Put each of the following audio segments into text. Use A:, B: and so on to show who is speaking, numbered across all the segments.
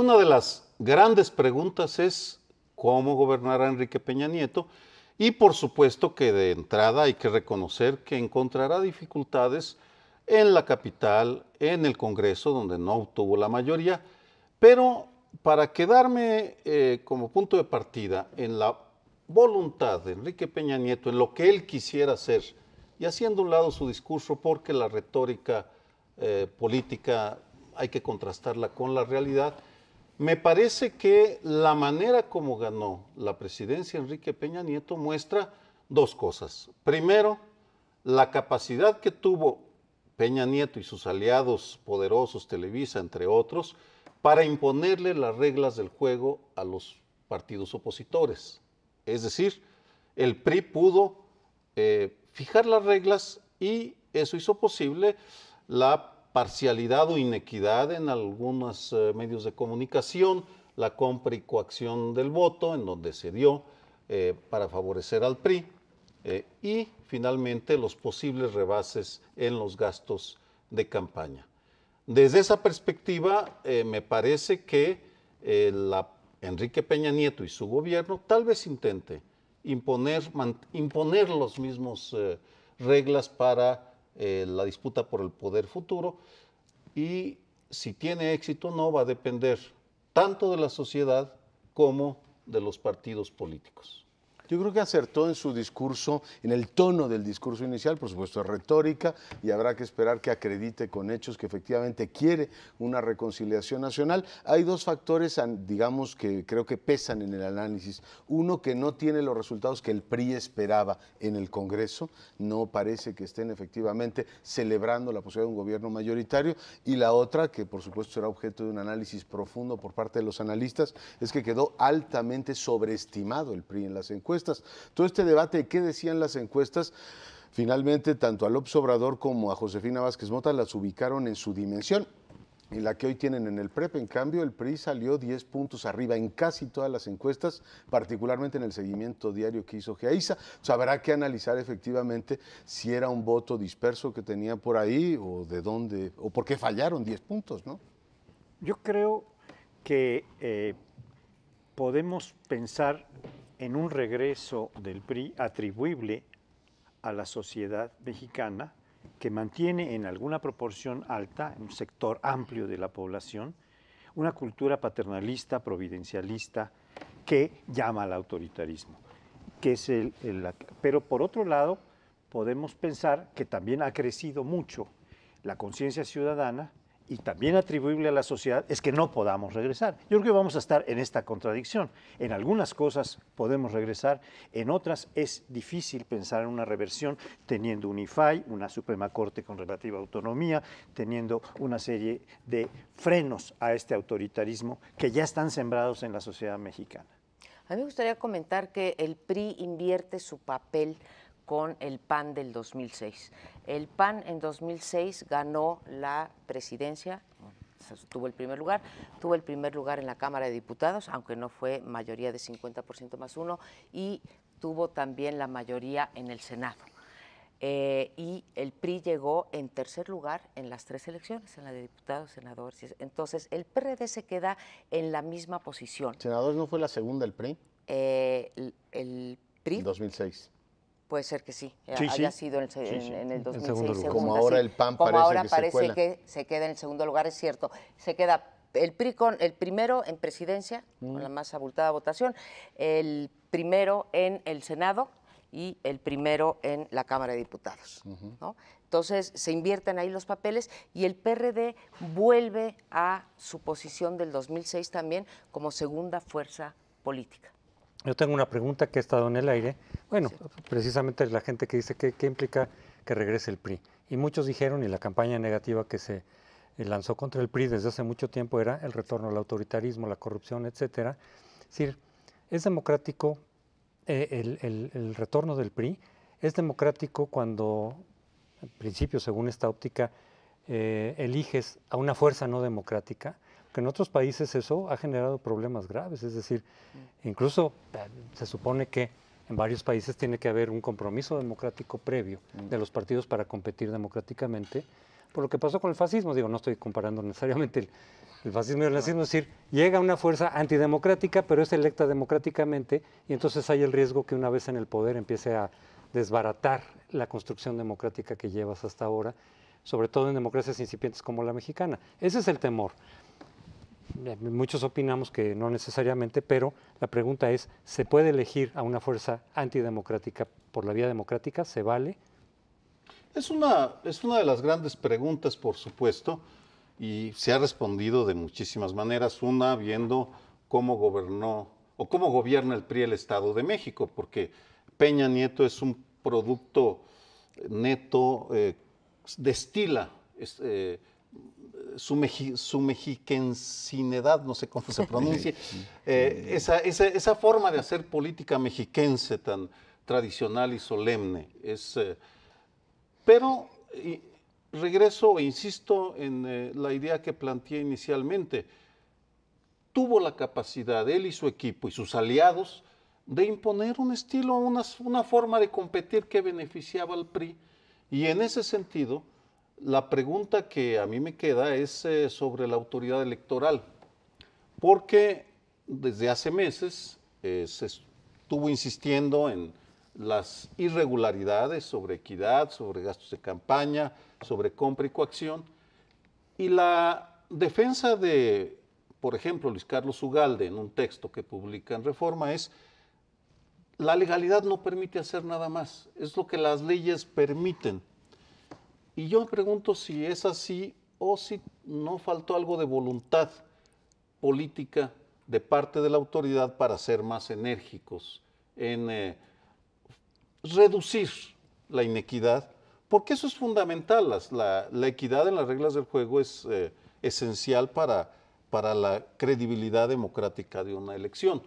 A: Una de las grandes preguntas es cómo gobernará Enrique Peña Nieto y por supuesto que de entrada hay que reconocer que encontrará dificultades en la capital, en el Congreso, donde no obtuvo la mayoría, pero para quedarme eh, como punto de partida en la voluntad de Enrique Peña Nieto, en lo que él quisiera hacer, y haciendo un lado su discurso, porque la retórica eh, política hay que contrastarla con la realidad, me parece que la manera como ganó la presidencia Enrique Peña Nieto muestra dos cosas. Primero, la capacidad que tuvo Peña Nieto y sus aliados poderosos, Televisa, entre otros, para imponerle las reglas del juego a los partidos opositores. Es decir, el PRI pudo eh, fijar las reglas y eso hizo posible la parcialidad o inequidad en algunos eh, medios de comunicación, la compra y coacción del voto, en donde se dio eh, para favorecer al PRI, eh, y finalmente los posibles rebases en los gastos de campaña. Desde esa perspectiva, me parece que Enrique Peña Nieto y su gobierno tal vez intente imponer, imponer los mismos reglas para eh, la disputa por el poder futuro y si tiene éxito no va a depender tanto de la sociedad como de los partidos políticos.
B: Yo creo que acertó en su discurso, en el tono del discurso inicial, por supuesto es retórica y habrá que esperar que acredite con hechos que efectivamente quiere una reconciliación nacional. Hay dos factores, digamos, que creo que pesan en el análisis. Uno, que no tiene los resultados que el PRI esperaba en el Congreso, no parece que estén efectivamente celebrando la posibilidad de un gobierno mayoritario, y la otra, que por supuesto será objeto de un análisis profundo por parte de los analistas, es que quedó altamente sobreestimado el PRI en las encuestas todo este debate de qué decían las encuestas, finalmente tanto a López Obrador como a Josefina Vázquez Mota las ubicaron en su dimensión en la que hoy tienen en el PREP. En cambio, el PRI salió 10 puntos arriba en casi todas las encuestas, particularmente en el seguimiento diario que hizo Geaiza. habrá que analizar efectivamente si era un voto disperso que tenía por ahí o de dónde, o por qué fallaron 10 puntos, ¿no? Yo creo que eh,
C: podemos pensar en un regreso del PRI atribuible a la sociedad mexicana que mantiene en alguna proporción alta, en un sector amplio de la población, una cultura paternalista, providencialista, que llama al autoritarismo. Que es el, pero por otro lado, podemos pensar que también ha crecido mucho la conciencia ciudadana y también atribuible a la sociedad es que no podamos regresar. Yo creo que vamos a estar en esta contradicción. En algunas cosas podemos regresar, en otras es difícil pensar en una reversión teniendo un IFAI, una Suprema Corte con relativa autonomía, teniendo una serie de frenos a este autoritarismo que ya están sembrados en la sociedad mexicana.
D: A mí me gustaría comentar que el PRI invierte su papel con el PAN del 2006. El PAN en 2006 ganó la presidencia, tuvo el primer lugar, tuvo el primer lugar en la Cámara de Diputados, aunque no fue mayoría de 50% más uno, y tuvo también la mayoría en el Senado. Eh, y el PRI llegó en tercer lugar en las tres elecciones, en la de diputados, senadores. Entonces, el PRD se queda en la misma posición.
B: ¿Senadores no fue la segunda
D: eh, el PRI? el, PRI.
B: 2006.
D: Puede ser que sí, haya sido en, el 2006. como ahora el PAN parece, ahora que, parece se que se queda en el segundo lugar, es cierto. Se queda el PRI con el primero en presidencia, con mm. la más abultada votación, el primero en el Senado y el primero en la Cámara de Diputados. Entonces se invierten ahí los papeles y el PRD vuelve a su posición del 2006 también como segunda fuerza política.
E: Yo tengo una pregunta que ha estado en el aire. Bueno, precisamente la gente que dice ¿qué implica que regrese el PRI. Y muchos dijeron, y la campaña negativa que se eh, lanzó contra el PRI desde hace mucho tiempo era el retorno al autoritarismo, la corrupción, etcétera. Es decir, ¿es democrático eh, el, retorno del PRI? ¿Es democrático cuando, en principio, según esta óptica, eh, eliges a una fuerza no democrática? en otros países eso ha generado problemas graves. Es decir, mm. incluso eh, se supone que en varios países tiene que haber un compromiso democrático previo de mm. los partidos para competir democráticamente. Por lo que pasó con el fascismo, digo, no estoy comparando necesariamente el, el fascismo y el nazismo, es decir, llega una fuerza antidemocrática, pero es electa democráticamente, y entonces hay el riesgo que una vez en el poder empiece a desbaratar la construcción democrática que llevas hasta ahora, sobre todo en democracias incipientes como la mexicana. Ese es el temor. Eh, muchos opinamos que no necesariamente, pero la pregunta es, ¿se puede elegir a una fuerza antidemocrática por la vía democrática? ¿Se vale?
A: Es una, es una de las grandes preguntas, por supuesto, y se ha respondido de muchísimas maneras. Una, viendo cómo gobernó o cómo gobierna el PRI el Estado de México, porque Peña Nieto es un producto neto, eh, destila... Eh, su, meji, su no sé cómo se pronuncia, eh, esa, esa, forma de hacer política mexiquense tan tradicional y solemne. Es, eh, pero regreso e insisto en eh, la idea que planteé inicialmente. Tuvo la capacidad, él y su equipo y sus aliados, de imponer un estilo, una, una forma de competir que beneficiaba al PRI. Y en ese sentido, la pregunta que a mí me queda es eh, sobre la autoridad electoral, porque desde hace meses eh, se estuvo insistiendo en las irregularidades sobre equidad, sobre gastos de campaña, sobre compra y coacción, y la defensa de, por ejemplo, Luis Carlos Ugalde en un texto que publica en Reforma es, la legalidad no permite hacer nada más, es lo que las leyes permiten. Y yo me pregunto si es así o si no faltó algo de voluntad política de parte de la autoridad para ser más enérgicos en eh, reducir la inequidad, porque eso es fundamental. la, equidad en las reglas del juego es eh, esencial para, para la credibilidad democrática de una elección.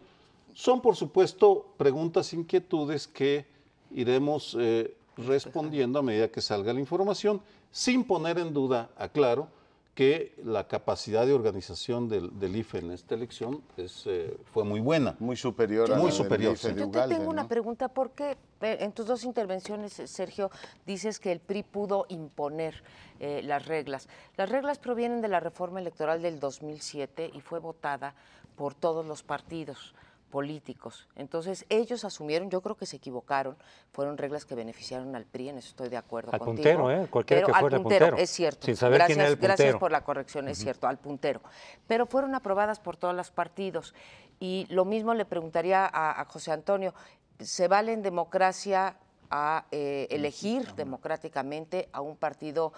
A: Son, por supuesto, preguntas, inquietudes que iremos eh, respondiendo a medida que salga la información, sin poner en duda, aclaro, que la capacidad de organización del, IFE en esta elección es, eh, fue muy buena. Muy superior a la superior, del Yo te tengo una
D: pregunta, ¿por qué eh, en tus dos intervenciones, eh, Sergio, dices que el PRI pudo imponer las reglas? Las reglas provienen de la reforma electoral del 2007 y fue votada por todos los partidos políticos. Entonces ellos asumieron, yo creo que se equivocaron, fueron reglas que beneficiaron al PRI, en eso estoy de acuerdo. Al puntero, ¿eh? Cualquiera que fuera al puntero, Es cierto. gracias, Gracias por la corrección, es cierto, al puntero. Pero fueron aprobadas por todos los partidos. Y lo mismo le preguntaría a, José Antonio, ¿se vale en democracia a eh, elegir democráticamente a un partido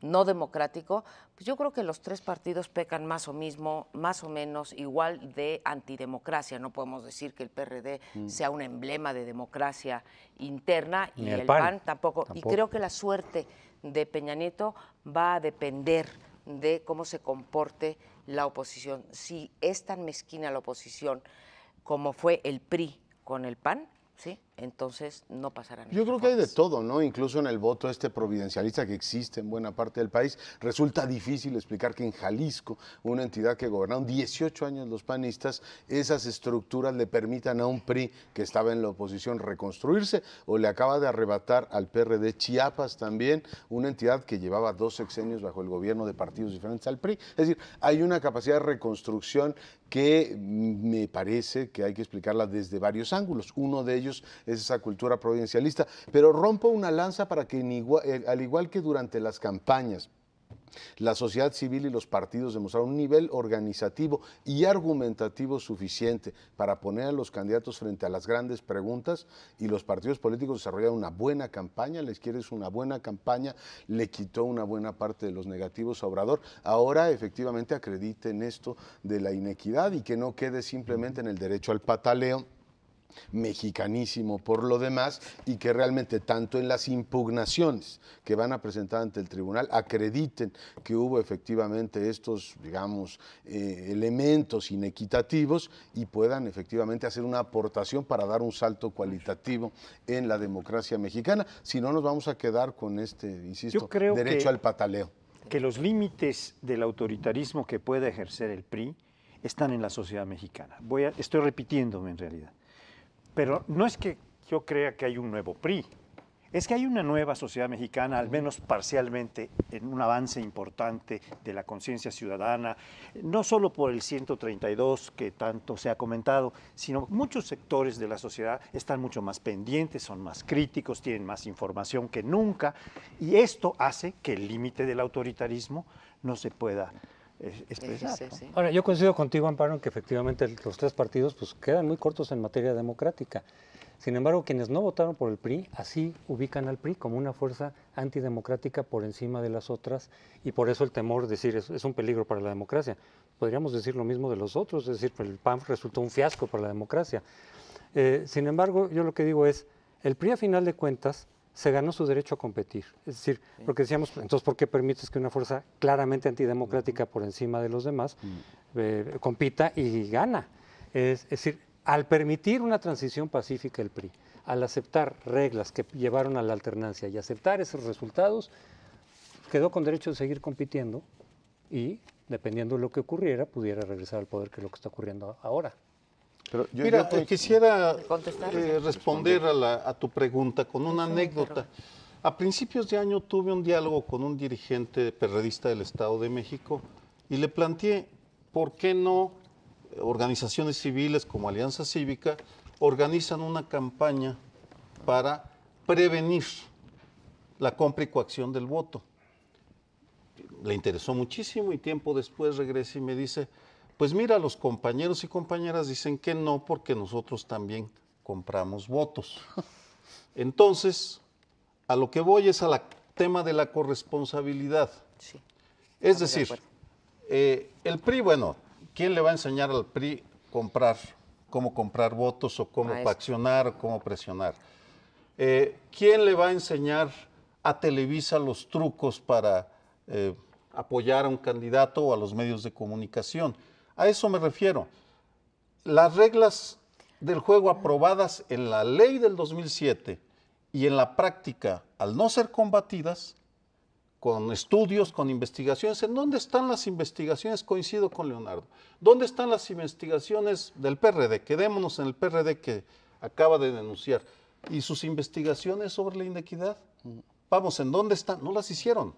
D: no democrático, pues yo creo que los tres partidos pecan más o mismo, más o menos igual de antidemocracia. No podemos decir que el PRD mm. sea un emblema de democracia interna y el, PAN, tampoco. Y creo que la suerte de Peña Nieto va a depender de cómo se comporte la oposición. Si es tan mezquina la oposición como fue el PRI con el PAN, ¿sí? entonces no pasará nada. Yo
B: creo que hay de todo, ¿no? Incluso en el voto este providencialista que existe en buena parte del país, resulta difícil explicar que en Jalisco, una entidad que gobernaron 18 años los panistas, esas estructuras le permitan a un PRI que estaba en la oposición reconstruirse o le acaba de arrebatar al PRD Chiapas también, una entidad que llevaba dos sexenios bajo el gobierno de partidos diferentes al PRI. Es decir, hay una capacidad de reconstrucción que me parece que hay que explicarla desde varios ángulos. Uno de ellos es esa cultura provincialista, pero rompo una lanza para que, eh, al igual que durante las campañas, la sociedad civil y los partidos demostraron un nivel organizativo y argumentativo suficiente para poner a los candidatos frente a las grandes preguntas y los partidos políticos desarrollaron una buena campaña, Les quieres una buena campaña, le quitó una buena parte de los negativos a Obrador. Ahora efectivamente acrediten esto de la inequidad y que no quede simplemente en el derecho al pataleo mexicanísimo por lo demás y que realmente tanto en las impugnaciones que van a presentar ante el tribunal acrediten que hubo efectivamente estos, digamos, eh, elementos inequitativos y puedan efectivamente hacer una aportación para dar un salto cualitativo en la democracia mexicana. Si no, nos vamos a quedar con este, insisto, derecho al pataleo.
C: Que los límites del autoritarismo que puede ejercer el PRI están en la sociedad mexicana. Voy estoy repitiéndome en realidad. Pero no es que yo crea que hay un nuevo PRI, es que hay una nueva sociedad mexicana, al menos parcialmente, en un avance importante de la conciencia ciudadana, no solo por el 132 que tanto se ha comentado, sino muchos sectores de la sociedad están mucho más pendientes, son más críticos, tienen más información que nunca, y esto hace que el límite del autoritarismo
E: no se pueda Ahora, yo coincido contigo, Amparo, en que efectivamente los tres partidos pues, quedan muy cortos en materia democrática. Sin embargo, quienes no votaron por el PRI, así ubican al PRI como una fuerza antidemocrática por encima de las otras y por eso el temor de decir es, un peligro para la democracia. Podríamos decir lo mismo de los otros, es decir, el PAN resultó un fiasco para la democracia. Eh, sin embargo, yo lo que digo es, el PRI a final de cuentas se ganó su derecho a competir. Es decir, porque decíamos, entonces, ¿por qué permites que una fuerza claramente antidemocrática por encima de los demás eh, compita y gana? Es, es, decir, al permitir una transición pacífica el PRI, al aceptar reglas que llevaron a la alternancia y aceptar esos resultados, quedó con derecho de seguir compitiendo y, dependiendo de lo que ocurriera, pudiera regresar al poder, que es lo que está ocurriendo ahora. Mira, te...
A: quisiera eh, responder
E: a, tu pregunta con una
A: anécdota. A principios de año tuve un diálogo con un dirigente perredista del Estado de México y le planteé por qué no organizaciones civiles como Alianza Cívica organizan una campaña para prevenir la compra y coacción del voto. Le interesó muchísimo y tiempo después regresa y me dice, pues mira, los compañeros y compañeras dicen que no porque nosotros también compramos votos. Entonces, a lo que voy es al tema de la corresponsabilidad. es decir, eh, el PRI, bueno, ¿quién le va a enseñar al PRI comprar, cómo comprar votos o cómo accionar o cómo presionar? Eh, ¿Quién le va a enseñar a Televisa los trucos para eh, apoyar a un candidato o a los medios de comunicación? A eso me refiero. Las reglas del juego aprobadas en la ley del 2007 y en la práctica, al no ser combatidas, con estudios, con investigaciones. ¿En dónde están las investigaciones? Coincido con Leonardo. ¿Dónde están las investigaciones del PRD? Quedémonos en el PRD que acaba de denunciar. ¿Y sus investigaciones sobre la inequidad? Vamos, ¿en dónde están? No las hicieron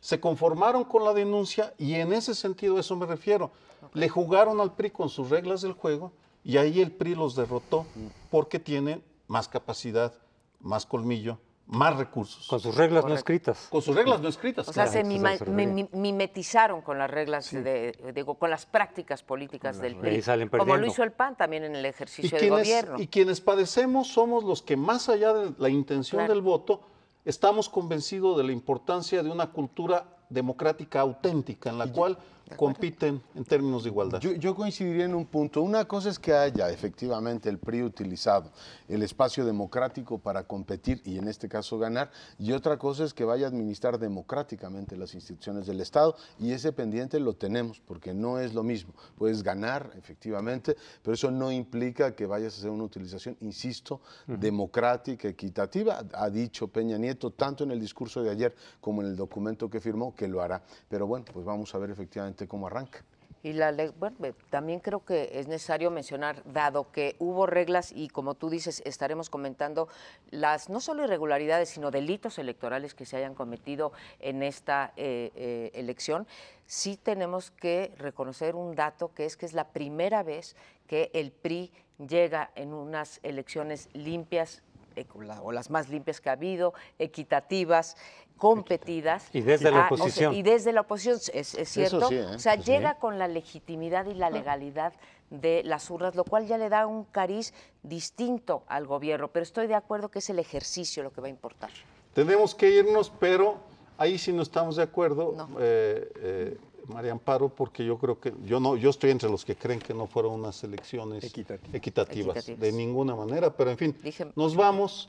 A: se conformaron con la denuncia y en ese sentido eso me refiero. Le jugaron al PRI con sus reglas del juego y ahí el PRI los derrotó mm. porque tienen más capacidad, más colmillo, más recursos. Con sus reglas no escritas. Con sus reglas no escritas. O sea, se,
D: mimetizaron con las reglas, de, digo, con las prácticas políticas del PRI. Como lo hizo el PAN también en el ejercicio de gobierno. Y
A: quienes padecemos somos los que más allá de la intención del voto, Estamos convencidos de la importancia de una cultura democrática
B: auténtica en la cual compiten en términos de igualdad. Yo, coincidiría en un punto. Una cosa es que haya efectivamente el PRI utilizado el espacio democrático para competir y en este caso ganar, y otra cosa es que vaya a administrar democráticamente las instituciones del Estado, y ese pendiente lo tenemos, porque no es lo mismo. Puedes ganar, efectivamente, pero eso no implica que vayas a hacer una utilización, insisto, democrática, equitativa, ha dicho Peña Nieto, tanto en el discurso de ayer como en el documento que firmó, que lo hará. Pero bueno, pues vamos a ver efectivamente como cómo arranca.
D: Y la ley, bueno, también creo que es necesario mencionar, dado que hubo reglas y como tú dices, estaremos comentando las no solo irregularidades, sino delitos electorales que se hayan cometido en esta eh, eh, elección, sí tenemos que reconocer un dato que es que es la primera vez que el PRI llega en unas elecciones limpias eh, o las más limpias que ha habido, equitativas, competidas. Y desde la ah, oposición. y desde la oposición, es, cierto. ¿eh? O sea, llega con la legitimidad y la legalidad de las urnas, lo cual ya le da un cariz distinto al gobierno. Pero estoy de acuerdo que es el ejercicio lo que va a importar.
A: Tenemos que irnos, pero ahí sí no estamos de acuerdo. No. Eh, María Amparo, porque yo creo que yo no, yo estoy entre los que creen que no fueron unas elecciones equitativas, de ninguna manera, pero en fin, nos vamos,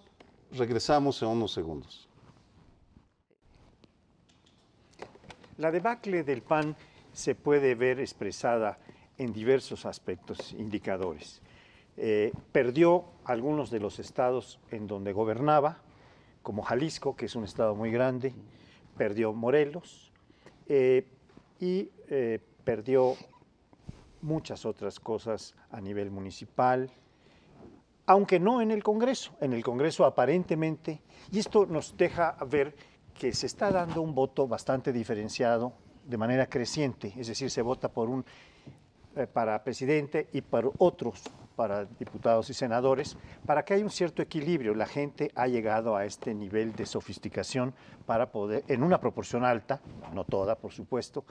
A: regresamos en unos segundos.
C: La debacle del PAN se puede ver expresada en diversos aspectos, indicadores. Eh, perdió algunos de los estados en donde gobernaba, como Jalisco, que es un estado muy grande, perdió Morelos, eh, y eh, perdió muchas otras cosas a nivel municipal, aunque no en el Congreso. En el Congreso aparentemente, y esto nos deja ver que se está dando un voto bastante diferenciado de manera creciente, es decir, se vota por un eh, para presidente y para otros para diputados y senadores, para que haya un cierto equilibrio. La gente ha llegado a este nivel de sofisticación para poder, en una proporción alta, no toda, por supuesto,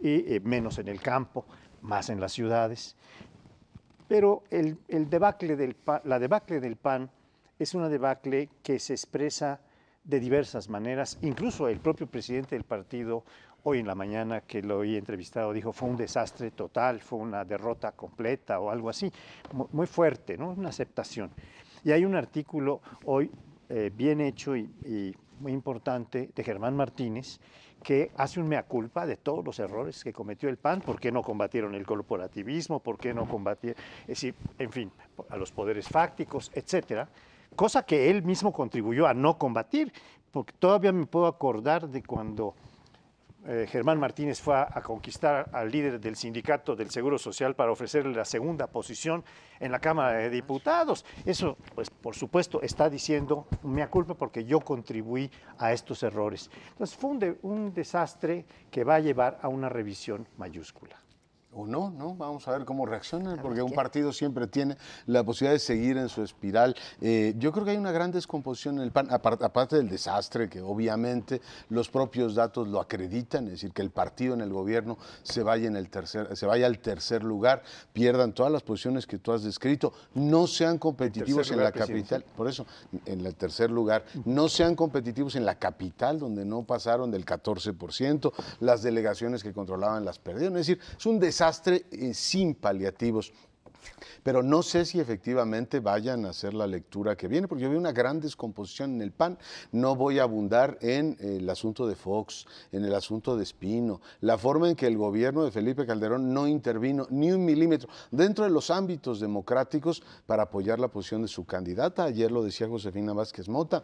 C: y eh, menos en el campo, más en las ciudades. Pero el, debacle del la debacle del PAN es una debacle que se expresa de diversas maneras. Incluso el propio presidente del partido hoy en la mañana que lo he entrevistado dijo fue un desastre total, fue una derrota completa o algo así, muy fuerte, ¿no? una aceptación. Y hay un artículo hoy eh, bien hecho y, muy importante de Germán Martínez que hace un mea culpa de todos los errores que cometió el PAN, por qué no combatieron el corporativismo, por qué no combatieron, en fin, a los poderes fácticos, etcétera, cosa que él mismo contribuyó a no combatir, porque todavía me puedo acordar de cuando eh, Germán Martínez fue a, conquistar al líder del sindicato del Seguro Social para ofrecerle la segunda posición en la Cámara de Diputados. Eso, pues, por supuesto, está diciendo, me culpa porque yo contribuí a estos errores. Entonces, fue un desastre que va a llevar a una revisión mayúscula
B: o no, ¿no? Vamos a ver cómo reaccionan, porque un partido siempre tiene la posibilidad de seguir en su espiral. Eh, yo creo que hay una gran descomposición en el PAN, aparte del desastre que obviamente los propios datos lo acreditan, es decir, que el partido en el gobierno se vaya, en el tercer, se vaya al tercer lugar, pierdan todas las posiciones que tú has descrito, no sean competitivos en la capital, por eso, en el tercer lugar, no sean competitivos en la capital, donde no pasaron del 14%, las delegaciones que controlaban las perdieron, es decir, es un desastre desastre eh, sin paliativos. Pero no sé si efectivamente vayan a hacer la lectura que viene, porque yo vi una gran descomposición en el PAN. No voy a abundar en el asunto de Fox, en el asunto de Espino, la forma en que el gobierno de Felipe Calderón no intervino ni un milímetro dentro de los ámbitos democráticos para apoyar la posición de su candidata. Ayer lo decía Josefina Vázquez Mota.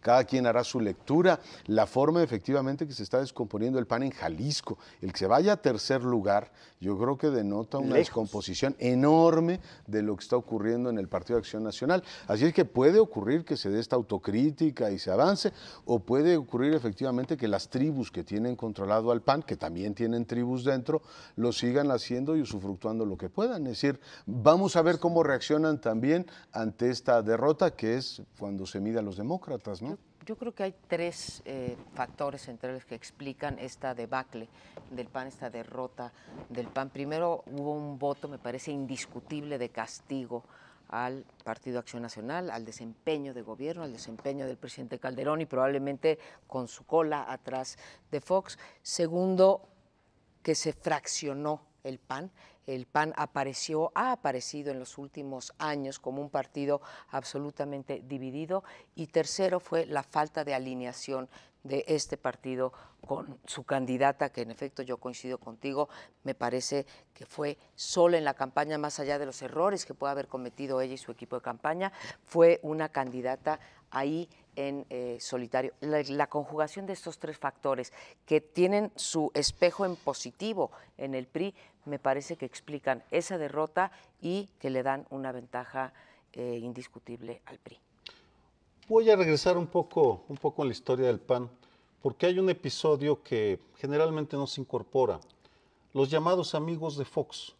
B: Cada quien hará su lectura. La forma efectivamente que se está descomponiendo el PAN en Jalisco, el que se vaya a tercer lugar, yo creo que denota una descomposición enorme de lo que está ocurriendo en el Partido de Acción Nacional. Así es que puede ocurrir que se dé esta autocrítica y se avance, o puede ocurrir efectivamente que las tribus que tienen controlado al PAN, que también tienen tribus dentro, lo sigan haciendo y usufructuando lo que puedan. Es decir, vamos a ver cómo reaccionan también ante esta derrota que es cuando se mide a los
D: demócratas, ¿no? yo creo que hay tres eh, factores centrales que explican esta debacle del PAN, esta derrota del PAN. Primero hubo un voto, me parece, indiscutible de castigo al Partido Acción Nacional, al desempeño de gobierno, al desempeño del presidente Calderón y probablemente con su cola atrás de Fox. Segundo, que se fraccionó el PAN, el PAN apareció, ha aparecido en los últimos años como un partido absolutamente dividido y tercero fue la falta de alineación de este partido con su candidata, que en efecto yo coincido contigo, me parece que fue sola en la campaña, más allá de los errores que puede haber cometido ella y su equipo de campaña, fue una candidata ahí en eh, solitario. la, conjugación de estos tres factores que tienen su espejo en positivo en el PRI, me parece que explican esa derrota y que le dan una ventaja eh, indiscutible al PRI. Voy a regresar
A: un poco, un poco en la historia del PAN, porque hay un episodio que generalmente no se incorpora. Los llamados amigos de Fox.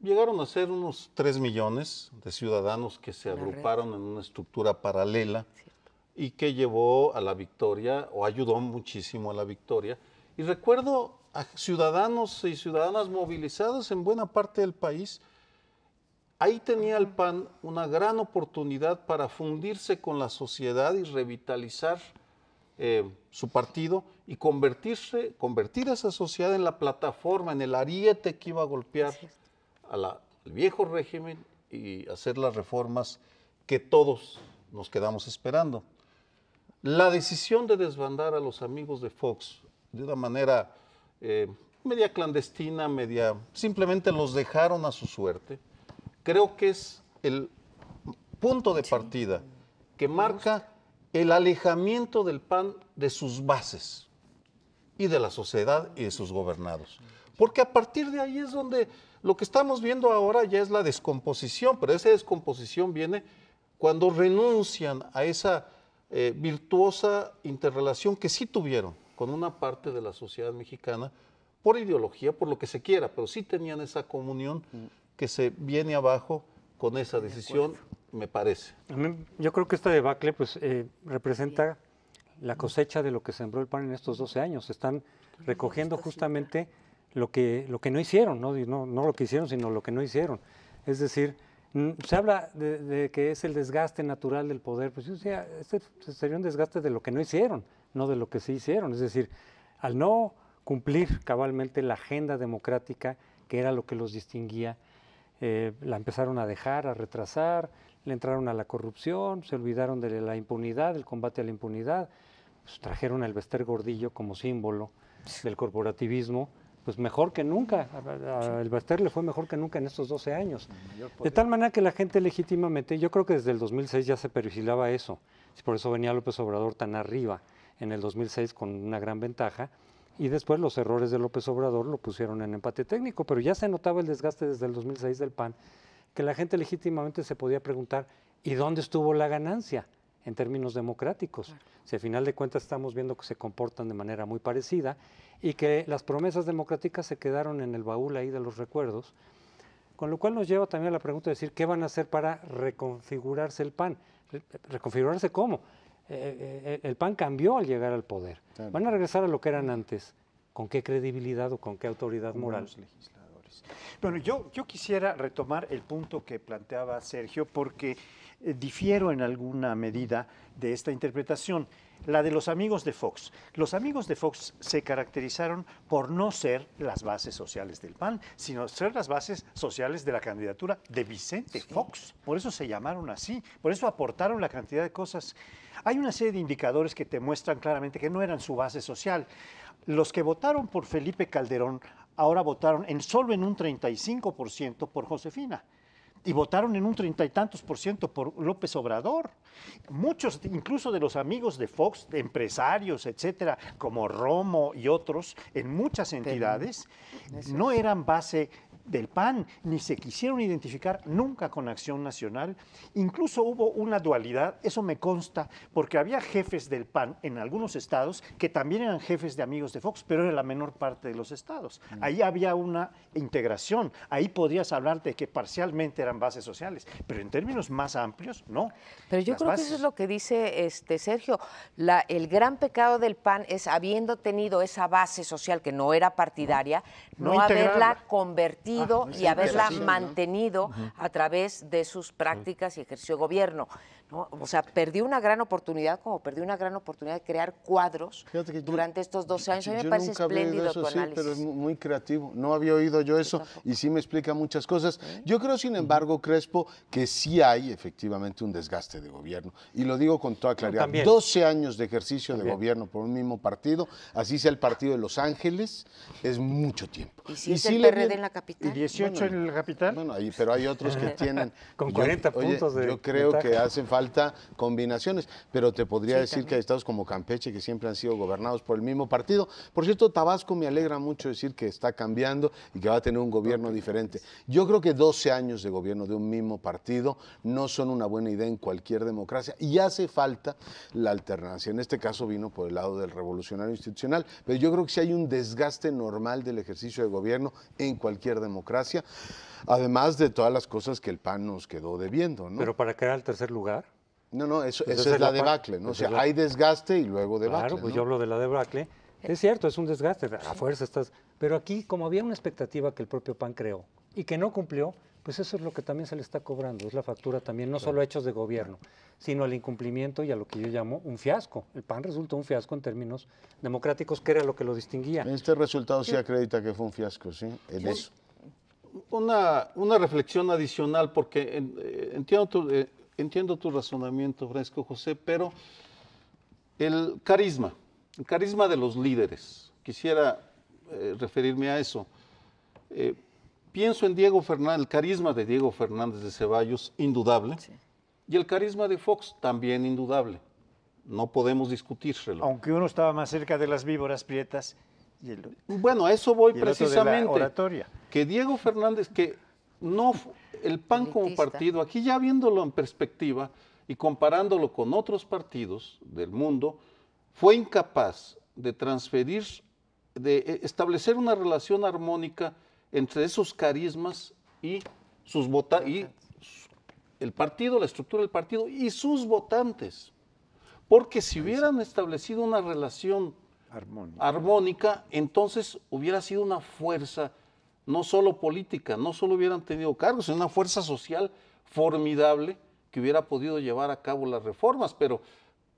A: Llegaron a ser unos 3 millones de ciudadanos que se agruparon en una estructura paralela y que llevó a la victoria o ayudó muchísimo a la victoria. Y recuerdo ciudadanos y ciudadanas movilizados en buena parte del país. Ahí tenía el PAN una gran oportunidad para fundirse con la sociedad y revitalizar eh, su partido y convertirse, convertir a esa sociedad en la plataforma, en el ariete que iba a golpear a la, al viejo régimen y hacer las reformas que todos nos quedamos esperando. La decisión de desbandar a los amigos de Fox de una manera eh, media clandestina, media... Simplemente los dejaron a su suerte. Creo que es el punto de partida que marca el alejamiento del PAN de sus bases y de la sociedad y de sus gobernados. Porque a partir de ahí es donde lo que estamos viendo ahora ya es la descomposición, pero esa descomposición viene cuando renuncian a esa eh, virtuosa interrelación que sí tuvieron con una parte de la sociedad mexicana por ideología, por lo que se quiera, pero sí tenían esa comunión mm. que se viene abajo con esa decisión, me parece.
E: yo creo que esta debacle pues, eh, representa la cosecha de lo que sembró el PAN en estos 12 años. Están recogiendo justamente lo que, lo que no hicieron, ¿no? No, lo que hicieron, sino lo que no hicieron. Es decir, mm, se habla de, de que es el desgaste natural del poder. Pues yo este sería un desgaste de lo que no hicieron no de lo que se hicieron. Es decir, al no cumplir cabalmente la agenda democrática, que era lo que los distinguía, eh, la empezaron a dejar, a retrasar, le entraron a la corrupción, se olvidaron de la impunidad, el combate a la impunidad, pues trajeron al Bester Gordillo como símbolo del corporativismo, pues mejor que nunca, el Bester le fue mejor que nunca en estos 12 años. De tal manera que la gente legítimamente, yo creo que desde el 2006 ya se perfilaba eso, por eso venía López Obrador tan arriba en el 2006 con una gran ventaja. Y después los errores de López Obrador lo pusieron en empate técnico, pero ya se notaba el desgaste desde el 2006 del PAN, que la gente legítimamente se podía preguntar, ¿y dónde estuvo la ganancia en términos democráticos? Si al final de cuentas estamos viendo que se comportan de manera muy parecida y que las promesas democráticas se quedaron en el baúl ahí de los recuerdos, con lo cual nos lleva también a la pregunta de decir, ¿qué van a hacer para reconfigurarse el PAN? ¿Reconfigurarse cómo? Eh, eh, eh, el PAN cambió al llegar al poder. Van a regresar a lo que eran antes. ¿Con qué credibilidad o con qué autoridad moral? Los legisladores. Bueno, yo, yo quisiera retomar el
C: punto que planteaba Sergio porque difiero en alguna medida de esta interpretación la de los amigos de Fox. Los amigos de Fox se caracterizaron por no ser las bases sociales del PAN, sino ser las bases sociales de la candidatura de Vicente Fox. Por eso se llamaron así, por eso aportaron la cantidad de cosas. Hay una serie de indicadores que te muestran claramente que no eran su base social. Los que votaron por Felipe Calderón ahora votaron en solo en un 35% por Josefina y votaron en un treinta y tantos por ciento por López Obrador. Muchos, incluso de los amigos de Fox, de empresarios, etcétera, como Romo y otros, en muchas entidades, no eran base del PAN, ni se quisieron identificar nunca con Acción Nacional. Incluso hubo una dualidad, eso me consta, porque había jefes del PAN en algunos estados que también eran jefes de amigos de Fox, pero era la menor parte de los estados. Mm. Ahí había una integración, ahí podrías hablar de que parcialmente eran bases sociales, pero en términos más amplios, no. Pero yo creo que eso es
D: lo que dice este Sergio, el gran pecado del PAN es habiendo tenido esa base social que no era partidaria, no haberla convertido Ah, y haberla mantenido a través de sus prácticas y ejerció gobierno. O sea, perdió una gran oportunidad, como perdió una gran oportunidad de crear cuadros durante estos 12 años. A mí me parece espléndido eso, pero es
B: muy creativo. No había oído yo eso y sí me explica muchas cosas. Yo creo, sin embargo, Crespo, que sí hay efectivamente un desgaste de gobierno. Y lo digo con toda claridad. 12 años de ejercicio de gobierno por un mismo partido, así sea el partido de Los Ángeles, es mucho tiempo. ¿Y si sí el PRD en la capital? ¿Y 18 en la capital? Bueno, ahí, pero hay otros que tienen... con 40 puntos de... Yo creo que hacen falta falta combinaciones, pero te podría decir que hay estados como Campeche que siempre han sido gobernados por el mismo partido. Por cierto, Tabasco me alegra mucho decir que está cambiando y que va a tener un gobierno diferente. Yo creo que 12 años de gobierno de un mismo partido no son una buena idea en cualquier democracia y hace falta la alternancia. En este caso vino por el lado del revolucionario institucional, pero yo creo que si hay un desgaste normal del ejercicio de gobierno en cualquier democracia. Además de todas las cosas
E: que el PAN nos quedó debiendo, ¿no? Pero para crear el tercer lugar. No, no, eso, pues es la, debacle, ¿no? O sea, hay
B: desgaste y luego debacle. Claro, pues yo hablo
E: de la debacle. Eh. Es cierto, es un desgaste, a fuerza estás. Pero aquí, como había una expectativa que el propio PAN creó y que no cumplió, pues eso es lo que también se le está cobrando, es la factura también, no solo a hechos de gobierno, sino al incumplimiento y a lo que yo llamo un fiasco. El PAN resultó un fiasco en términos democráticos, que era lo que lo distinguía. Este resultado
B: sí acredita que fue un fiasco, ¿sí? En eso
E: una, reflexión adicional,
A: porque eh, entiendo, tu, eh, entiendo tu razonamiento, Francisco José, pero el carisma, el carisma de los líderes, quisiera eh, referirme a eso. pienso en Diego Fernández, el carisma de Diego Fernández de Ceballos, indudable, y el carisma de Fox, también indudable. No podemos discutírselo. Aunque
C: uno estaba más cerca de las víboras prietas bueno,
A: a eso voy precisamente. Que Diego Fernández, que no el PAN como partido, aquí ya viéndolo en perspectiva y comparándolo con otros partidos del mundo, fue incapaz de transferir, de e, establecer una relación armónica entre esos carismas y sus y el partido, la estructura del partido y sus votantes. Porque si hubieran establecido una relación armónica. entonces hubiera sido una fuerza no solo política, no solo hubieran tenido cargos, sino una fuerza social formidable que hubiera podido llevar a cabo las reformas. Pero,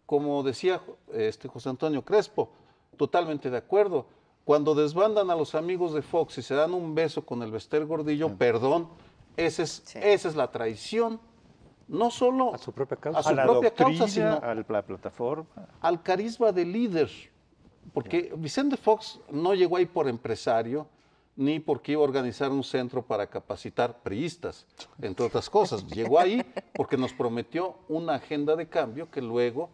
A: como decía este José Antonio Crespo, totalmente de acuerdo, cuando desbandan a los amigos de Fox y se dan un beso con el Vester Gordillo, perdón, esa es, esa es la traición no solo a su propia causa, sino la plataforma, al carisma de líder. Porque Vicente Fox no llegó ahí por empresario, ni porque iba a organizar un centro para capacitar priistas, entre otras cosas. Llegó ahí porque nos prometió una agenda de cambio que luego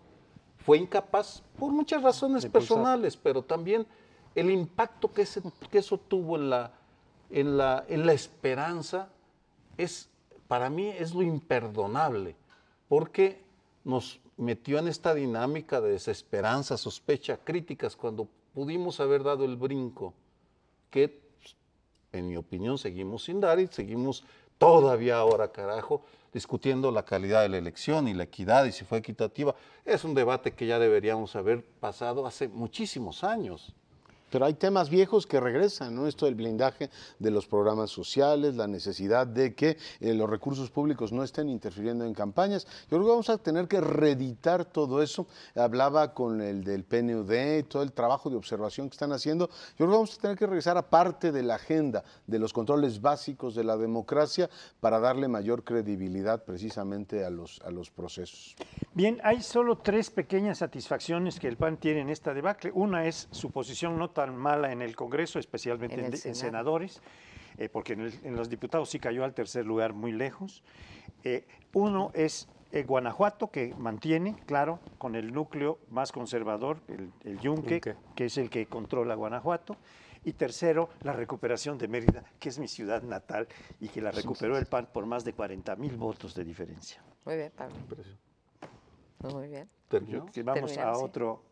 A: fue incapaz por muchas razones personales, pero también el impacto que, eso tuvo en la, en la esperanza es, para mí, es lo imperdonable, porque nos metió en esta dinámica de desesperanza, sospecha, críticas, cuando pudimos haber dado el brinco, que pues, en mi opinión seguimos sin dar y seguimos todavía ahora, carajo, discutiendo la calidad de la elección y la equidad y si fue equitativa. Es un debate que ya deberíamos haber pasado hace muchísimos años.
B: Pero hay temas viejos que regresan, ¿no? Esto del blindaje de los programas sociales, la necesidad de que eh, los recursos públicos no estén interfiriendo en campañas. Yo creo que vamos a tener que reeditar todo eso. Hablaba con el del PNUD, y todo el trabajo de observación que están haciendo. Yo creo que vamos a tener que regresar a parte de la agenda de los controles básicos de la democracia para darle mayor credibilidad precisamente a los, a los procesos. Bien, hay solo tres
C: pequeñas satisfacciones que el PAN tiene en esta debacle. Una es su posición no tan mala en el Congreso, especialmente en, senadores, eh, porque en, los diputados sí cayó al tercer lugar muy lejos. Eh, uno es eh, Guanajuato, que mantiene, claro, con el núcleo más conservador, el, yunque, que es el que controla Guanajuato. Y tercero, la recuperación de Mérida, que es mi ciudad natal y que la recuperó el PAN por más de 40 mil votos de diferencia.
D: Muy bien, Pablo. Muy bien.
C: vamos a otro.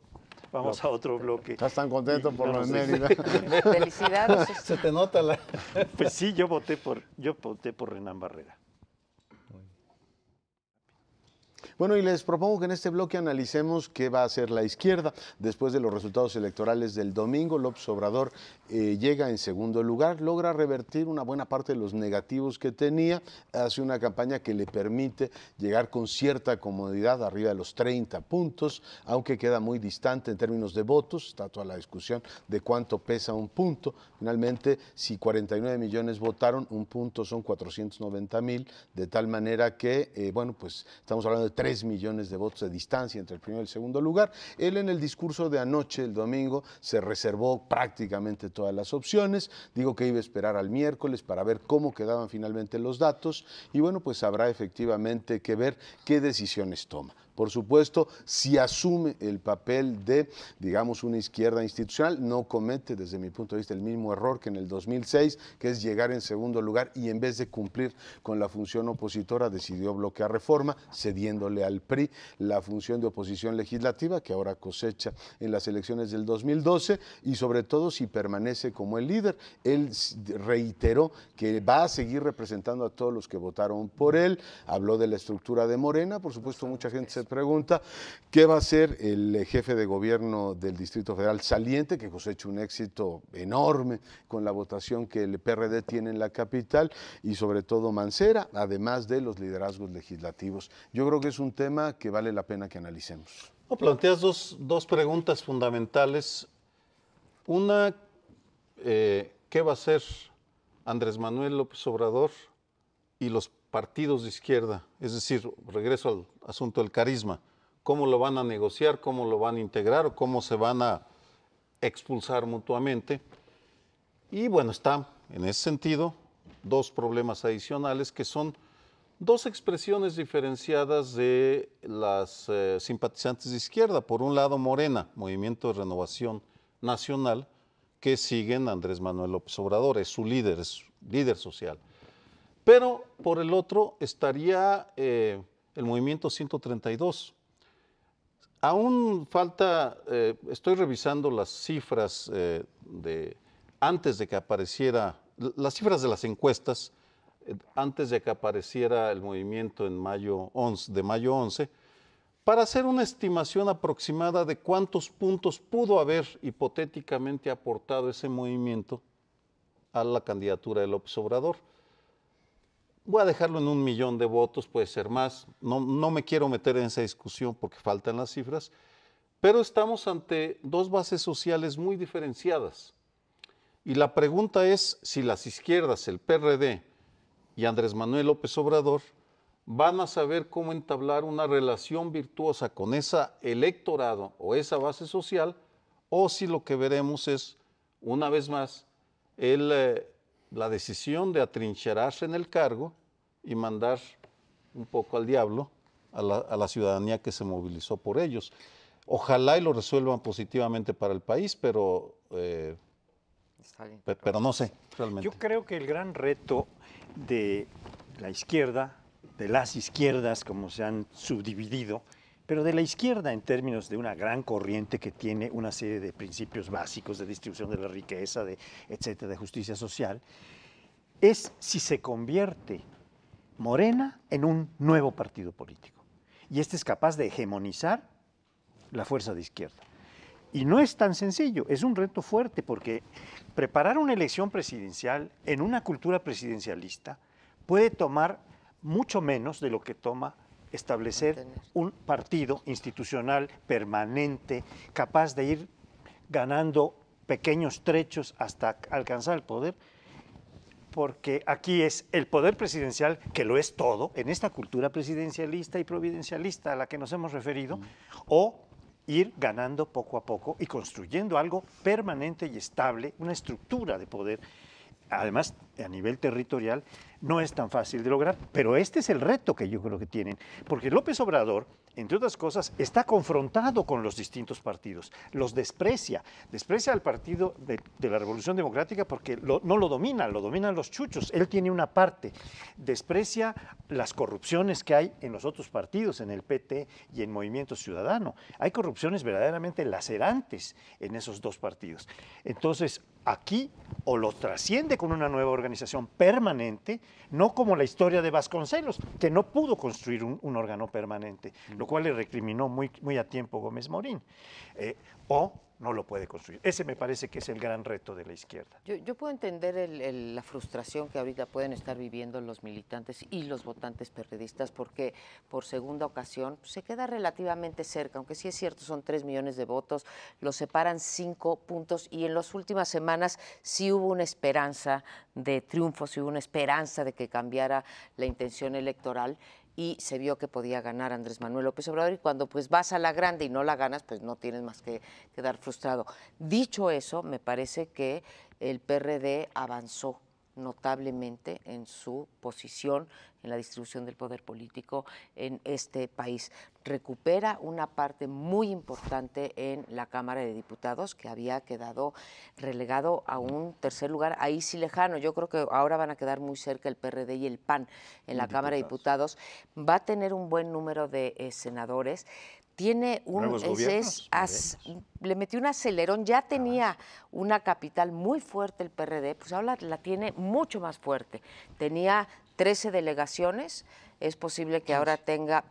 C: Vamos a otro bloque. Ya están contentos por los Felicidades.
A: Se te
B: nota
C: la. Pues sí, yo voté por, yo voté por Renan Barrera.
B: Bueno, y les propongo que en este bloque analicemos qué va a hacer la izquierda. Después de los resultados electorales del domingo, López Obrador eh, llega en segundo lugar, logra revertir una buena parte de los negativos que tenía, hace una campaña que le permite llegar con cierta comodidad arriba de los 30 puntos, aunque queda muy distante en términos de votos, está toda la discusión de cuánto pesa un punto. Finalmente, si 49 millones votaron, un punto son 490 mil, de tal manera que, eh, bueno, pues estamos hablando de tres millones de votos de distancia entre el primero y el segundo lugar. Él en el discurso de anoche, el domingo, se reservó prácticamente todas las opciones. Digo que iba a esperar al miércoles para ver cómo quedaban finalmente los datos y bueno, pues habrá efectivamente que ver qué decisiones toma por supuesto, si asume el papel de, digamos, una izquierda institucional, no comete, desde mi punto de vista, el mismo error que en el 2006, que es llegar en segundo lugar y en vez de cumplir con la función opositora, decidió bloquear reforma, cediéndole al PRI la función de oposición legislativa, que ahora cosecha en las elecciones del 2012, y sobre todo si permanece como el líder. Él reiteró que va a seguir representando a todos los que votaron por él, habló de la estructura de Morena, por supuesto, mucha gente se pregunta, ¿qué va a hacer el eh, jefe de gobierno del Distrito Federal saliente, que ha hecho un éxito enorme con la votación que el PRD tiene en la capital y sobre todo Mancera, además de los liderazgos legislativos? Yo creo que es un tema que vale la pena que analicemos.
A: planteas dos, preguntas fundamentales. Una, eh, ¿qué va a hacer Andrés Manuel López Obrador y los partidos de izquierda, es decir, regreso al asunto del carisma, cómo lo van a negociar, cómo lo van a integrar cómo se van a expulsar mutuamente. Y bueno, está en ese sentido dos problemas adicionales que son dos expresiones diferenciadas de las eh, simpatizantes de izquierda. Por un lado, Morena, Movimiento de Renovación Nacional, que siguen Andrés Manuel López Obrador, es su líder, es líder social. Pero por el otro estaría eh, el movimiento 132. Aún falta, eh, estoy revisando las cifras eh, de antes de que apareciera, las cifras de las encuestas, antes de que apareciera el movimiento en mayo de mayo 11, para hacer una estimación aproximada de cuántos puntos pudo haber hipotéticamente aportado ese movimiento a la candidatura de López Obrador voy a dejarlo en un millón de votos, puede ser más. No, no me quiero meter en esa discusión porque faltan las cifras, pero estamos ante dos bases sociales muy diferenciadas. Y la pregunta es si las izquierdas, el PRD y Andrés Manuel López Obrador, van a saber cómo entablar una relación virtuosa con esa electorado o esa base social, o si lo que veremos es, una vez más, el eh, la decisión de atrincherarse en el cargo y mandar un poco al diablo a la, ciudadanía que se movilizó por ellos. Ojalá y lo resuelvan positivamente para el país, pero, eh, pero no sé, realmente. Yo creo que el gran reto de la izquierda,
C: de las izquierdas, como se han subdividido, pero de la izquierda en términos de una gran corriente que tiene una serie de principios básicos de distribución de la riqueza, de, etcétera, de justicia social, es si se convierte Morena en un nuevo partido político. Y este es capaz de hegemonizar la fuerza de izquierda. Y no es tan sencillo, es un reto fuerte porque preparar una elección presidencial en una cultura presidencialista puede tomar mucho menos de lo que toma establecer un partido institucional permanente, capaz de ir ganando pequeños trechos hasta alcanzar el poder, porque aquí es el poder presidencial, que lo es todo, en esta cultura presidencialista y providencialista a la que nos hemos referido, o ir ganando poco a poco y construyendo algo permanente y estable, una estructura de poder, además a nivel territorial, no es tan fácil de lograr, pero este es el reto que yo creo que tienen, porque López Obrador, entre otras cosas, está confrontado con los distintos partidos, los desprecia, desprecia al partido de, la Revolución Democrática porque no lo domina, lo dominan los chuchos, él tiene una parte, desprecia las corrupciones que hay en los otros partidos, en el PT y en Movimiento Ciudadano, hay corrupciones verdaderamente lacerantes en esos dos partidos. Entonces, aquí o lo trasciende con una nueva organización permanente, no como la historia de Vasconcelos, que no pudo construir un, órgano permanente, lo mm. cual le recriminó muy, a tiempo Gómez Morín. Eh, o no lo puede construir. Ese me parece que es el gran reto de la izquierda.
D: Yo, puedo entender la frustración que ahorita pueden estar viviendo los militantes y los votantes periodistas porque por segunda ocasión se queda relativamente cerca, aunque sí es cierto, son tres millones de votos, los separan cinco puntos y en las últimas semanas sí hubo una esperanza de triunfo, sí hubo una esperanza de que cambiara la intención electoral y se vio que podía ganar Andrés Manuel López Obrador y cuando pues vas a la grande y no la ganas, pues no tienes más que quedar frustrado. Dicho eso, me parece que el PRD avanzó notablemente en su posición en la distribución del poder político en este país. Recupera una parte muy importante en la Cámara de Diputados que había quedado relegado a un tercer lugar, ahí sí lejano. Yo creo que ahora van a quedar muy cerca el PRD y el PAN en la Cámara de Diputados. Va a tener un buen número de eh, senadores tiene un es, le metió un acelerón, ya tenía una capital muy fuerte el PRD, pues ahora la tiene mucho más fuerte. Tenía 13 delegaciones, eh, es posible que ahora tenga,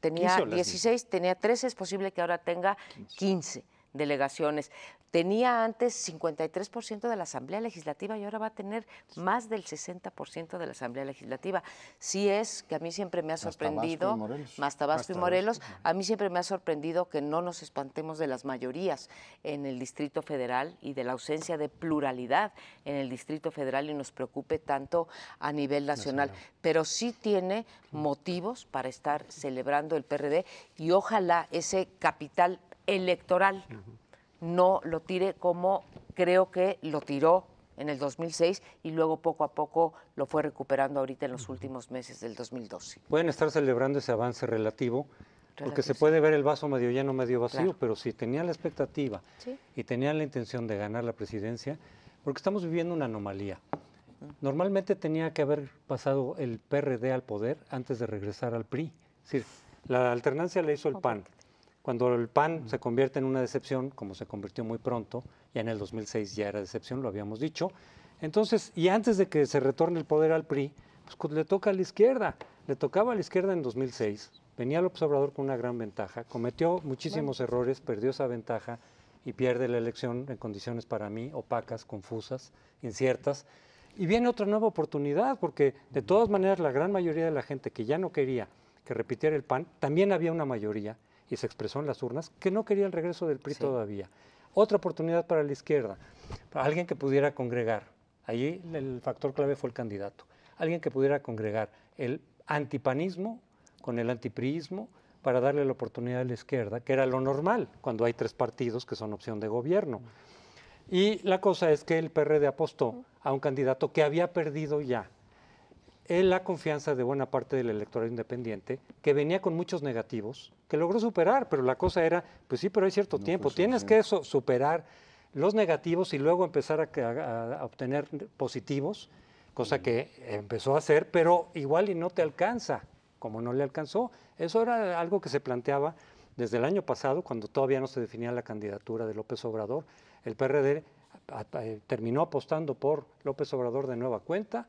D: tenía 16, tenía 13, es posible que ahora tenga 15. 15 delegaciones. Tenía antes 53% de la Asamblea Legislativa y ahora va a tener más del 60% de la Asamblea Legislativa. Sí es que a mí siempre me ha sorprendido, más Tabasco y Morelos, a mí siempre me ha sorprendido que no nos espantemos de las mayorías en el Distrito Federal y de la ausencia de pluralidad en el Distrito Federal y nos preocupe tanto a nivel nacional. Pero sí tiene motivos para estar celebrando el PRD y ojalá ese capital electoral. No lo tire como creo que lo tiró en el 2006 y luego poco a poco lo fue recuperando ahorita en los últimos meses del 2012.
E: Pueden estar celebrando ese avance relativo, porque se puede ver el vaso medio lleno, medio vacío, pero si tenía la expectativa y tenían la intención de ganar la presidencia, porque estamos viviendo una anomalía. Normalmente tenía que haber pasado el PRD al poder antes de regresar al PRI. Es decir, la alternancia la hizo el PAN. Cuando el PAN se convierte en una decepción, como se convirtió muy pronto, ya en el 2006 ya era decepción, lo habíamos dicho. Entonces, y antes de que se retorne el poder al PRI, pues le toca a la izquierda. Le tocaba a la izquierda en 2006. Venía López Obrador con una gran ventaja, cometió muchísimos errores, perdió esa ventaja y pierde la elección en condiciones para mí opacas, confusas, inciertas. Y viene otra nueva oportunidad, porque de todas maneras la gran mayoría de la gente que ya no quería que repitiera el PAN, también había una mayoría y se expresó en las urnas que no quería el regreso del PRI todavía. Otra oportunidad para la izquierda, para alguien que pudiera congregar. Allí el factor clave fue el candidato. Alguien que pudiera congregar el antipanismo con el antipriismo para darle la oportunidad a la izquierda, que era lo normal cuando hay tres partidos que son opción de gobierno. Y la cosa es que el PRD apostó a un candidato que había perdido ya en la confianza de buena parte del electorado independiente, que venía con muchos negativos, que logró superar, pero la cosa era, pues sí, pero hay cierto tiempo, tienes que eso, superar los negativos y luego empezar a, obtener positivos, cosa mm. que empezó a hacer, pero igual y no te alcanza, como no le alcanzó. Eso era algo que se planteaba desde el año pasado, cuando todavía no se definía la candidatura de López Obrador. El PRD terminó apostando por López Obrador de nueva cuenta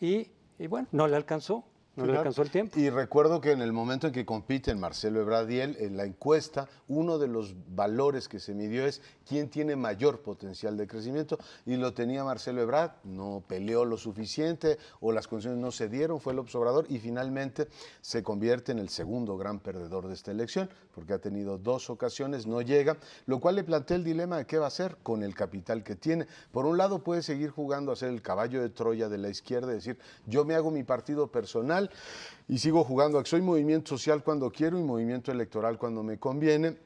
E: y y bueno, no le alcanzó, no le alcanzó
B: el tiempo. Y recuerdo que en el momento en que compiten Marcelo Ebrard y él, en la encuesta, uno de los valores que se midió es quién tiene mayor potencial de crecimiento. Y lo tenía Marcelo Ebrard, no peleó lo suficiente o las condiciones no se dieron, fue el observador y finalmente se convierte en el segundo gran perdedor de esta elección porque ha tenido dos ocasiones, no llega, lo cual le plantea el dilema de qué va a hacer con el capital que tiene. Por un lado puede seguir jugando a ser el caballo de Troya de la izquierda, es decir, yo me hago mi partido personal y sigo jugando, soy movimiento social cuando quiero y movimiento electoral cuando me conviene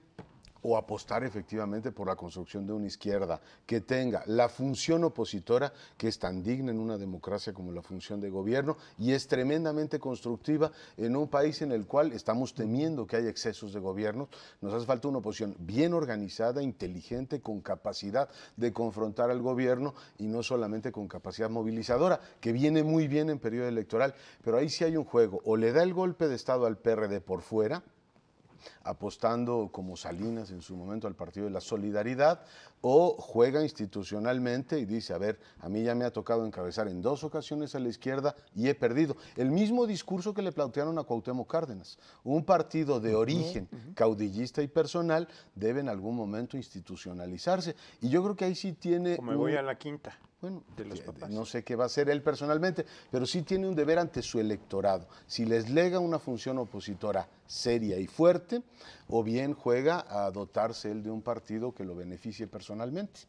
B: o apostar efectivamente por la construcción de una izquierda que tenga la función opositora que es tan digna en una democracia como la función de gobierno y es tremendamente constructiva en un país en el cual estamos temiendo que haya excesos de gobierno. Nos hace falta una oposición bien organizada, inteligente, con capacidad de confrontar al gobierno y no solamente con capacidad movilizadora, que viene muy bien en periodo electoral, pero ahí sí hay un juego, o le da el golpe de Estado al PRD por fuera, apostando como Salinas en su momento al Partido de la Solidaridad, o juega institucionalmente y dice, a ver, a mí ya me ha tocado encabezar en dos ocasiones a la izquierda y he perdido. El mismo discurso que le plantearon a Cuauhtémoc Cárdenas. Un partido de origen caudillista y personal debe en algún momento institucionalizarse. Y yo creo que ahí sí tiene... me voy a la quinta. Bueno, no sé qué va a hacer él personalmente, pero sí tiene un deber ante su electorado. Si les lega una función opositora seria y fuerte, o bien juega a dotarse él de un partido que lo beneficie personalmente.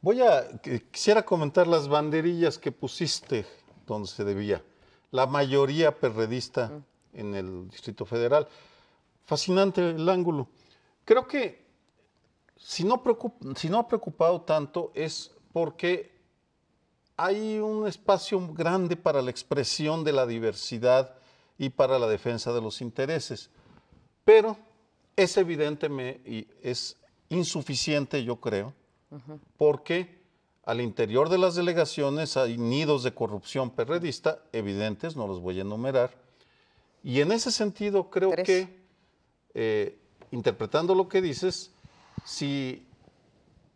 B: Voy a quisiera comentar
A: las banderillas que pusiste donde se debía. La mayoría perredista en el Distrito Federal. Fascinante el ángulo. Creo que si no, si no ha preocupado tanto es porque hay un espacio grande para la expresión de la diversidad y para la defensa de los intereses, pero es evidente y es insuficiente, yo creo, porque al interior de las delegaciones hay nidos de corrupción perredista evidentes, no los voy a enumerar, y en ese sentido creo que, eh, interpretando lo que dices, si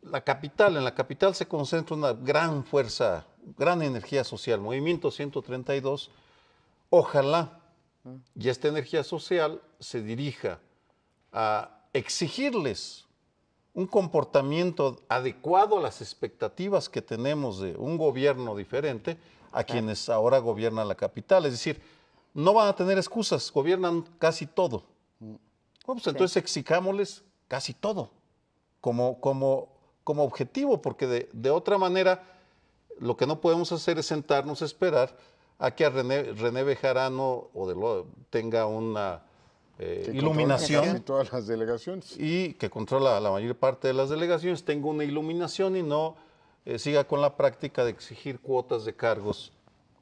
A: la capital, en la capital se concentra una gran fuerza gran energía social, Movimiento 132, ojalá mm. y esta energía social se dirija a exigirles un comportamiento adecuado a las expectativas que tenemos de un gobierno diferente a quienes ahora gobiernan la capital. Es decir, no van a tener excusas, gobiernan casi todo. Mm. Pues entonces exigámosles casi todo como, objetivo, porque de otra manera lo que no podemos hacer es sentarnos a esperar a que a René, Bejarano o tenga una eh, iluminación.
B: Todas las delegaciones.
A: Y que controla la mayor parte de las delegaciones, tenga una iluminación y no eh, siga con la práctica de exigir cuotas de cargos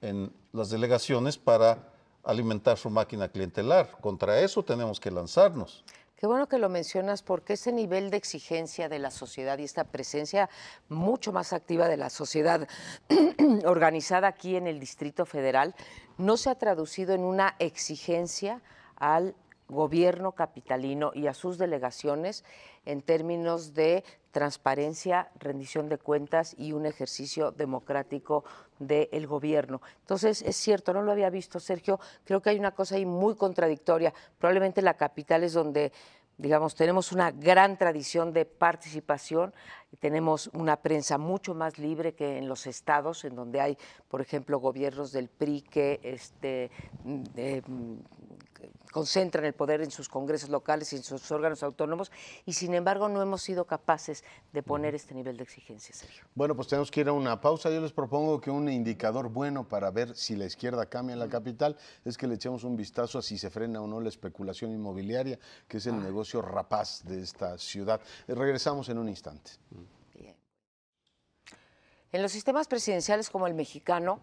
A: en las delegaciones para alimentar su máquina clientelar. Contra eso tenemos que lanzarnos.
D: Qué bueno que lo mencionas porque ese nivel de exigencia de la sociedad y esta presencia mucho más activa de la sociedad organizada aquí en el Distrito Federal no se ha traducido en una exigencia al gobierno capitalino y a sus delegaciones en términos de transparencia, rendición de cuentas y un ejercicio democrático del gobierno. Entonces, es cierto, no lo había visto Sergio, creo que hay una cosa ahí muy contradictoria. Probablemente la capital es donde digamos, tenemos una gran tradición de participación, y tenemos una prensa mucho más libre que en los estados, en donde hay, por ejemplo, gobiernos del PRI que este, mm, eh, concentran el poder en sus congresos locales y en sus órganos autónomos y sin embargo no hemos sido capaces de poner este nivel de exigencias.
B: Bueno, pues tenemos que ir a una pausa. Yo les propongo que un indicador bueno para ver si la izquierda cambia en la capital es que le echemos un vistazo a si se frena o no la especulación inmobiliaria, que es el ah. negocio rapaz de esta ciudad. Eh, regresamos en un instante.
D: En los sistemas presidenciales como el mexicano,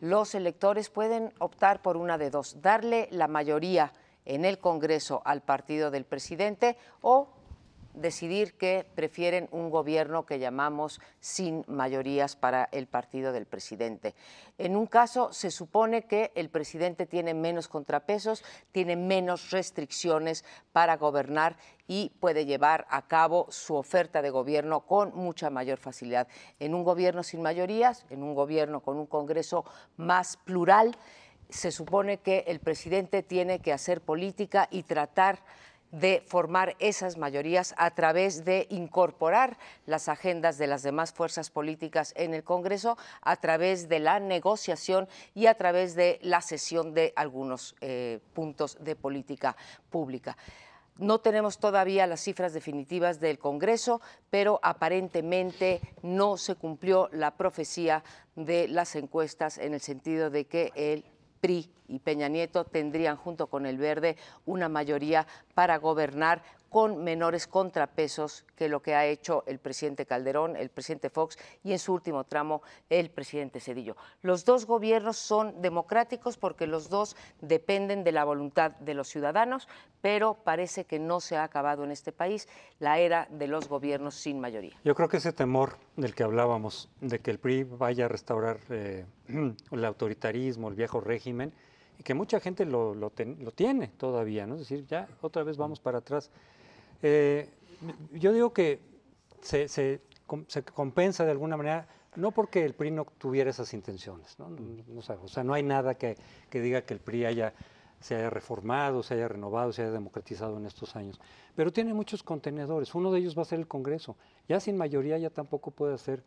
D: los electores pueden optar por una de dos, darle la mayoría en el Congreso al partido del presidente o decidir que prefieren un gobierno que llamamos sin mayorías para el partido del presidente. En un caso se supone que el presidente tiene menos contrapesos, tiene menos restricciones para gobernar y puede llevar a cabo su oferta de gobierno con mucha mayor facilidad. En un gobierno sin mayorías, en un gobierno con un Congreso más plural, se supone que el presidente tiene que hacer política y tratar de formar esas mayorías a través de incorporar las agendas de las demás fuerzas políticas en el Congreso, a través de la negociación y a través de la cesión de algunos eh, puntos de política pública. No tenemos todavía las cifras definitivas del Congreso, pero aparentemente no se cumplió la profecía de las encuestas en el sentido de que el PRI y Peña Nieto tendrían junto con el Verde una mayoría para gobernar, con menores contrapesos que lo que ha hecho el presidente Calderón, el presidente Fox y en su último tramo el presidente Cedillo. Los dos gobiernos son democráticos porque los dos dependen de la voluntad de los ciudadanos, pero parece que no se ha acabado en este país la era de los gobiernos sin mayoría.
E: Yo creo que ese temor del que hablábamos, de que el PRI vaya a restaurar eh, el autoritarismo, el viejo régimen, y que mucha gente lo, tiene todavía, ¿no? Es decir, ya otra vez vamos para atrás. Eh, yo digo que se, compensa de alguna manera, no porque el PRI no tuviera esas intenciones, ¿no? o sea, no hay nada que, diga que el PRI haya, se haya reformado, se haya renovado, se haya democratizado en estos años, pero tiene muchos contenedores, uno de ellos va a ser el Congreso, ya sin mayoría ya tampoco puede hacer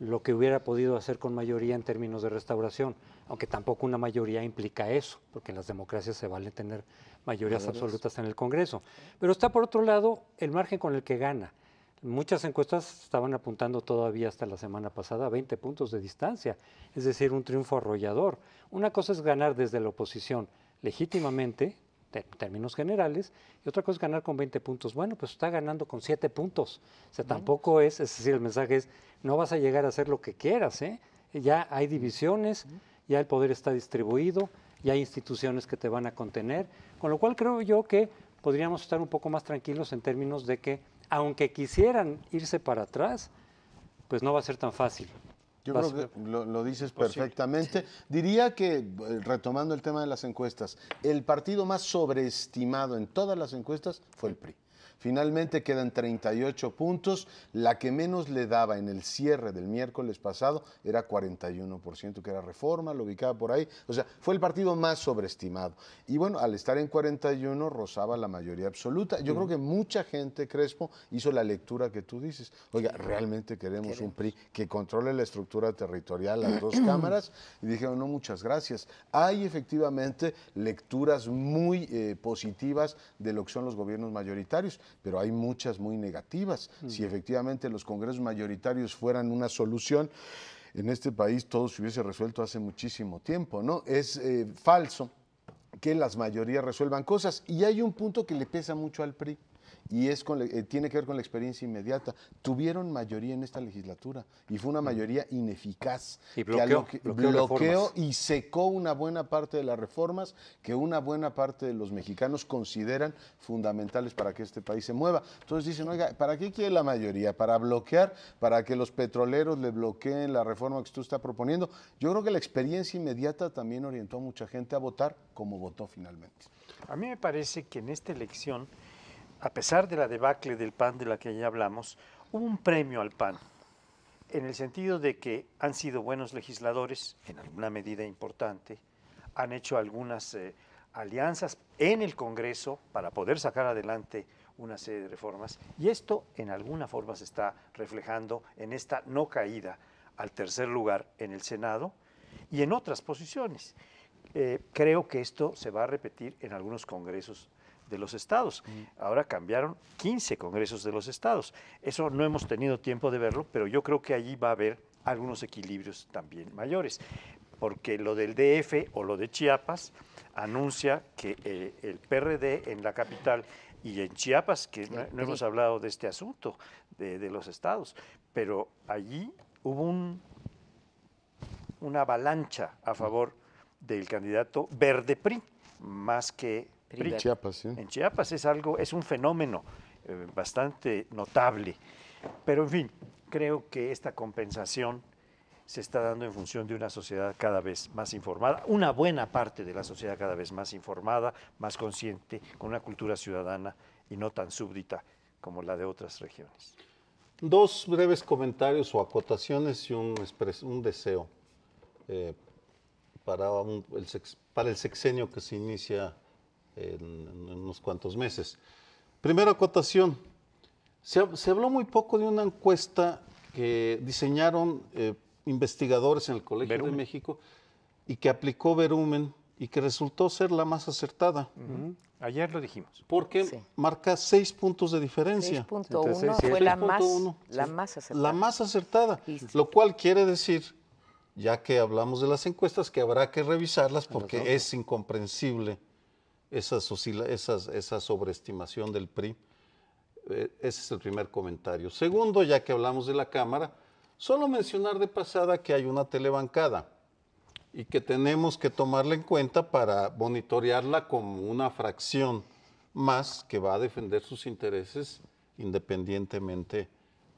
E: lo que hubiera podido hacer con mayoría en términos de restauración, aunque tampoco una mayoría implica eso, porque en las democracias se vale tener mayorías absolutas en el Congreso. Pero está por otro lado el margen con el que gana. Muchas encuestas estaban apuntando todavía hasta la semana pasada a 20 puntos de distancia, es decir, un triunfo arrollador. Una cosa es ganar desde la oposición legítimamente, en términos generales, y otra cosa es ganar con 20 puntos. Bueno, pues está ganando con 7 puntos. O sea, tampoco es, es decir, el mensaje es, no vas a llegar a hacer lo que quieras, ¿eh? Ya hay divisiones, ya el poder está distribuido, ya hay instituciones que te van a contener, con lo cual creo yo que podríamos estar un poco más tranquilos en términos de que, aunque quisieran irse para atrás, pues no va a ser tan fácil. Yo creo que
B: lo, dices pues perfectamente. Diría que, eh, retomando el tema de las encuestas, el partido más sobreestimado en todas las encuestas fue el PRI. Finalmente quedan 38 puntos. La que menos le daba en el cierre del miércoles pasado era 41%, que era reforma, lo ubicaba por ahí. O sea, fue el partido más sobreestimado. Y bueno, al estar en 41 rozaba la mayoría absoluta. Yo creo que mucha gente, Crespo, hizo la lectura que tú dices. Oiga, realmente queremos, un PRI que controle la estructura territorial, las dos cámaras. Y dijeron, no, muchas gracias. Hay efectivamente lecturas muy eh, positivas de lo que son los gobiernos mayoritarios pero hay muchas muy negativas. Mm. Si efectivamente los congresos mayoritarios fueran una solución, en este país todo se hubiese resuelto hace muchísimo tiempo, ¿no? Es eh, falso que las mayorías resuelvan cosas. Y hay un punto que le pesa mucho al PRI, y es con, eh, tiene que ver con la experiencia inmediata. Tuvieron mayoría en esta legislatura y fue una mm. mayoría ineficaz. Y bloqueó, que bloqueó, bloqueó y secó una buena parte de las reformas que una buena parte de los mexicanos consideran fundamentales para que este país se mueva. Entonces dicen, oiga, ¿para qué quiere la mayoría? ¿Para bloquear? ¿Para que los petroleros le bloqueen la reforma que usted está proponiendo? Yo creo que la experiencia inmediata también orientó a mucha gente a votar como votó finalmente.
C: A mí me parece que en esta elección a pesar de la debacle del PAN de la que ya hablamos, hubo un premio al PAN, en el sentido de que han sido buenos legisladores, en alguna medida importante, han hecho algunas eh, alianzas en el Congreso para poder sacar adelante una serie de reformas, y esto en alguna forma se está reflejando en esta no caída al tercer lugar en el Senado y en otras posiciones. Eh, creo que esto se va a repetir en algunos congresos de los estados. Mm. Ahora cambiaron 15 congresos de los estados. Eso no hemos tenido tiempo de verlo, pero yo creo que allí va a haber algunos equilibrios también mayores, porque lo del DF o lo de Chiapas anuncia que eh, el PRD en la capital y en Chiapas, que no, hemos hablado de este asunto de, los estados, pero allí hubo un, una avalancha a favor del candidato verde PRI, más que ¿sí? En Chiapas es algo, es un fenómeno eh, bastante notable. Pero en fin, creo que esta compensación se está dando en función de una sociedad cada vez más informada, una buena parte de la sociedad cada vez más informada, más consciente, con una cultura ciudadana y no tan súbdita como la de otras regiones.
A: Dos breves comentarios o acotaciones y un, deseo eh, para, el para el sexenio que se inicia en, unos cuantos meses. Primera acotación. Se, habló muy poco de una encuesta que diseñaron eh, investigadores en el Colegio de México y que aplicó Verumen y que resultó ser la más acertada. Ayer lo dijimos. Porque marca seis puntos de diferencia. 6.1 fue la, Más, la más acertada. La más acertada, lo cual quiere decir, ya que hablamos de las encuestas, que habrá que revisarlas porque es incomprensible esa, esas, esa sobreestimación del PRI. Eh, ese es el primer comentario. Segundo, ya que hablamos de la Cámara, solo mencionar de pasada que hay una telebancada y que tenemos que tomarla en cuenta para monitorearla como una fracción más que va a defender sus intereses independientemente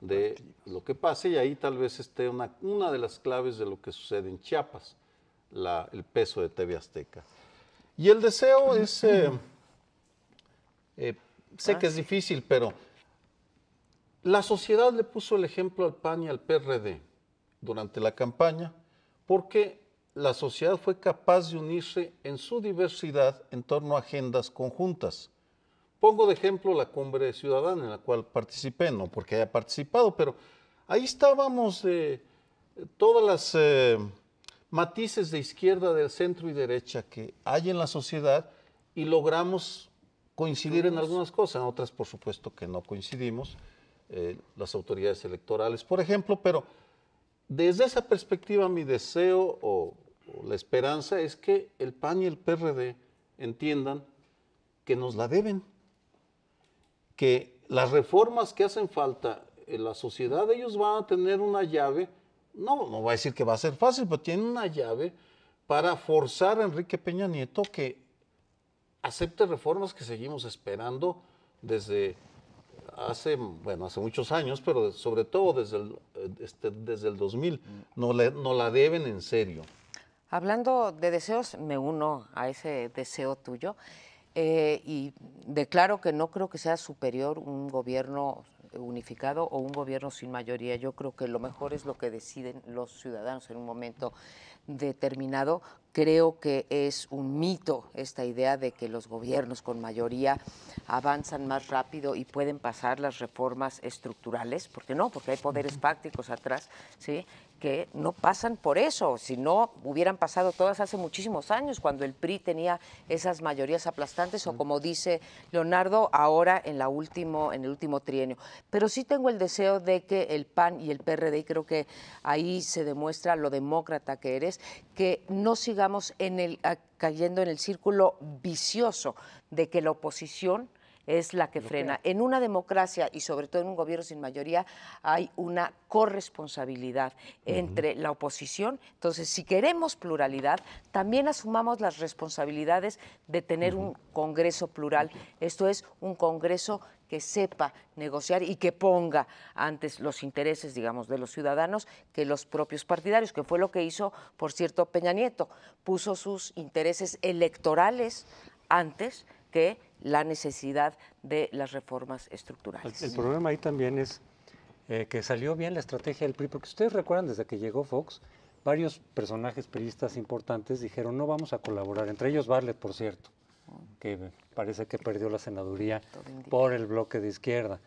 A: de lo que pase y ahí tal vez esté una, una de las claves de lo que sucede en Chiapas, la, el peso de TV Azteca. Y el deseo es, eh, eh, sé que es ah, difícil, pero la sociedad le puso el ejemplo al PAN y al PRD durante la campaña porque la sociedad fue capaz de unirse en su diversidad en torno a agendas conjuntas. Pongo de ejemplo la cumbre ciudadana en la cual participé, no porque haya participado, pero ahí estábamos eh, todas las matices de izquierda, del centro y derecha que hay en la sociedad y logramos coincidir en algunas cosas, en otras por supuesto que no coincidimos, eh, las autoridades electorales, por ejemplo, pero desde esa perspectiva mi deseo o, o la esperanza es que el PAN y el PRD entiendan que nos la deben, que las reformas que hacen falta en la sociedad, ellos van a tener una llave no, no voy a decir que va a ser fácil, pero tiene una llave para forzar a Enrique Peña Nieto que acepte reformas que seguimos esperando desde hace, bueno, hace muchos años, pero sobre todo desde el, eh, este, desde el 2000. No, le, no la deben en serio.
D: Hablando de deseos, me uno a ese deseo tuyo eh, y declaro que no creo que sea superior un gobierno unificado o un gobierno sin mayoría. Yo creo que lo mejor es lo que deciden los ciudadanos en un momento determinado. Creo que es un mito esta idea de que los gobiernos con mayoría avanzan más rápido y pueden pasar las reformas estructurales, porque no, porque hay poderes prácticos atrás, ¿sí? que no pasan por eso, si no hubieran pasado todas hace muchísimos años, cuando el PRI tenía esas mayorías aplastantes o como dice Leonardo, ahora en, la último, en el último trienio. Pero sí tengo el deseo de que el PAN y el PRD, y creo que ahí se demuestra lo demócrata que eres, que no sigamos en el, cayendo en el círculo vicioso de que la oposición es la que frena. En una democracia y sobre todo en un gobierno sin mayoría hay una corresponsabilidad entre la oposición. Entonces, si queremos pluralidad, también asumamos las responsabilidades de tener un Congreso plural. Esto es un Congreso que sepa negociar y que ponga antes los intereses, digamos, de los ciudadanos que los propios partidarios, que fue lo que hizo, por cierto, Peña Nieto. Puso sus intereses electorales antes que la necesidad de las reformas estructurales. El, problema
E: ahí también es eh, que salió bien la estrategia del PRI, porque ustedes recuerdan desde que llegó Fox, varios personajes PRIistas importantes dijeron no vamos a colaborar, entre ellos Barlet, por cierto, que parece que perdió la senaduría por el bloque de izquierda.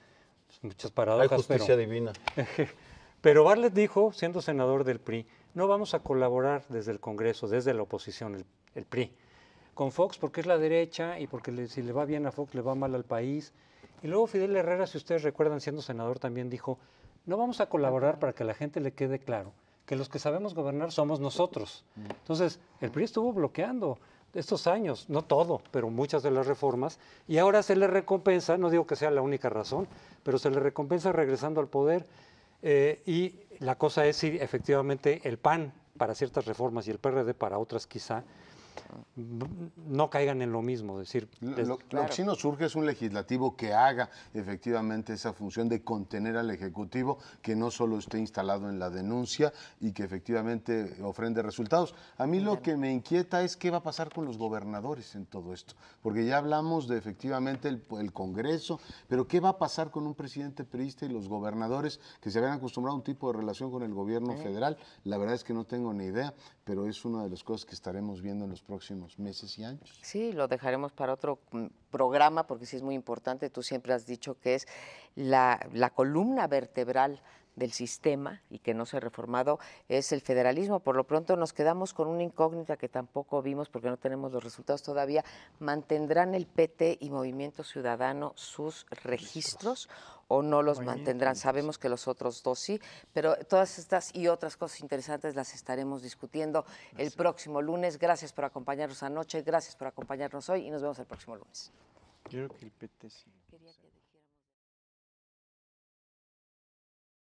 E: Muchas paradojas. justicia divina. pero Barlet dijo, siendo senador del PRI, no vamos a colaborar desde el Congreso, desde la oposición, el PRI con Fox porque es la derecha y porque si le va bien a Fox le va mal al país. Y luego Fidel Herrera, si ustedes recuerdan, siendo senador también dijo, no vamos a colaborar para que a la gente le quede claro que los que sabemos gobernar somos nosotros. Entonces, el PRI estuvo bloqueando estos años, no todo, pero muchas de las reformas, y ahora se le recompensa, no digo que sea la única razón, pero se le recompensa regresando al poder. Eh, y la cosa es si efectivamente el PAN para ciertas reformas y el PRD para otras quizá no caigan en lo mismo. Decir, lo, que sí
B: nos surge es un legislativo que haga efectivamente esa función de contener al Ejecutivo, que no solo esté instalado en la denuncia y que efectivamente ofrende resultados. A mí lo que me inquieta es qué va a pasar con los gobernadores en todo esto, porque ya hablamos de efectivamente el, Congreso, pero qué va a pasar con un presidente periodista y los gobernadores que se habían acostumbrado a un tipo de relación con el gobierno federal. La verdad es que no tengo ni idea, pero es una de las cosas que estaremos viendo en los próximos meses y años.
D: Sí, lo dejaremos para otro mm, programa porque sí es muy importante. Tú siempre has dicho que es la, columna vertebral del sistema y que no se ha reformado es el federalismo. Por lo pronto nos quedamos con una incógnita que tampoco vimos porque no tenemos los resultados todavía. ¿Mantendrán el PT y Movimiento Ciudadano sus registros o no los mantendrán. Sabemos que los otros dos sí, pero todas estas y otras cosas interesantes las estaremos discutiendo el próximo lunes. Gracias por acompañarnos anoche, gracias por acompañarnos hoy y nos vemos el próximo lunes.